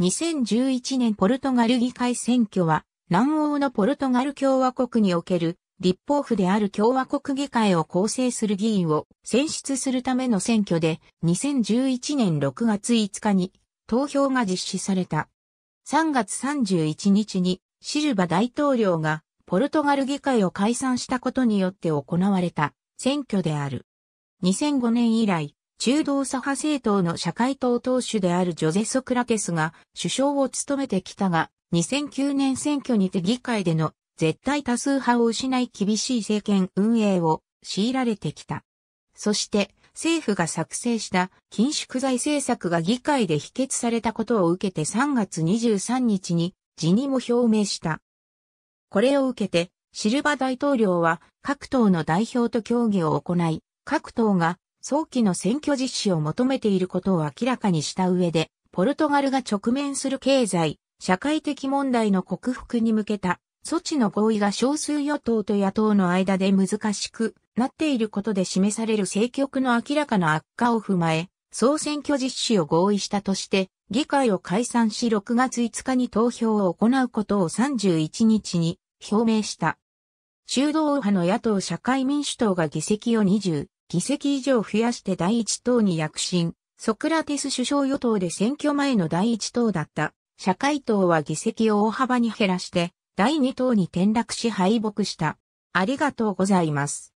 2011年ポルトガル議会選挙は、南欧のポルトガル共和国における立法府である共和国議会を構成する議員を選出するための選挙で、2011年6月5日に投票が実施された。3月31日にシルバ大統領がポルトガル議会を解散したことによって行われた選挙である。2005年以来、中道左派政党の社会党党首であるジョゼ・ソクラテスが首相を務めてきたが、2009年選挙にて議会での絶対多数派を失い厳しい政権運営を強いられてきた。そして政府が作成した緊縮財政策が議会で否決されたことを受けて3月23日に辞任を表明した。これを受けてシルバ大統領は各党の代表と協議を行い、各党が早期の選挙実施を求めていることを明らかにした上で、ポルトガルが直面する経済、社会的問題の克服に向けた措置の合意が少数与党と野党の間で難しくなっていることで示される政局の明らかな悪化を踏まえ、総選挙実施を合意したとして、議会を解散し6月5日に投票を行うことを31日に表明した。中道右派の野党社会民主党が議席を20、議席以上増やして第一党に躍進。ソクラテス首相与党で選挙前の第一党だった社会党は議席を大幅に減らして第二党に転落し敗北した。ありがとうございます。